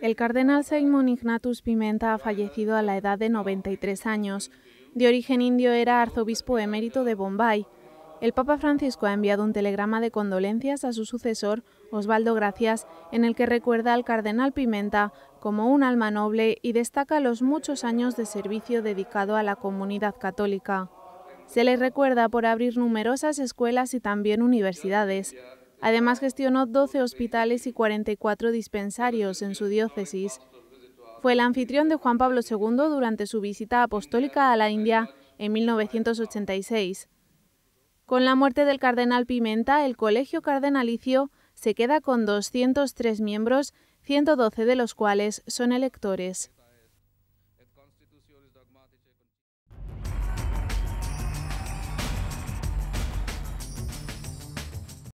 El cardenal Simon Ignatus Pimenta ha fallecido a la edad de 93 años. De origen indio era arzobispo emérito de Bombay. El Papa Francisco ha enviado un telegrama de condolencias a su sucesor, Osvaldo Gracias, en el que recuerda al cardenal Pimenta como un alma noble y destaca los muchos años de servicio dedicado a la comunidad católica. Se le recuerda por abrir numerosas escuelas y también universidades. Además, gestionó 12 hospitales y 44 dispensarios en su diócesis. Fue el anfitrión de Juan Pablo II durante su visita apostólica a la India en 1986. Con la muerte del cardenal Pimenta, el colegio cardenalicio se queda con 203 miembros, 112 de los cuales son electores.